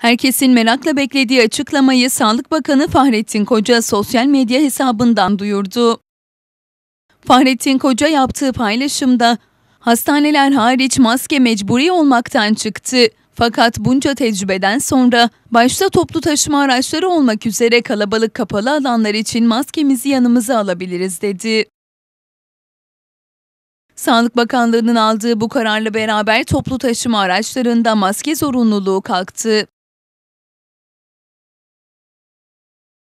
Herkesin merakla beklediği açıklamayı Sağlık Bakanı Fahrettin Koca sosyal medya hesabından duyurdu. Fahrettin Koca yaptığı paylaşımda hastaneler hariç maske mecburi olmaktan çıktı. Fakat bunca tecrübeden sonra başta toplu taşıma araçları olmak üzere kalabalık kapalı alanlar için maskemizi yanımıza alabiliriz dedi. Sağlık Bakanlığı'nın aldığı bu kararla beraber toplu taşıma araçlarında maske zorunluluğu kalktı.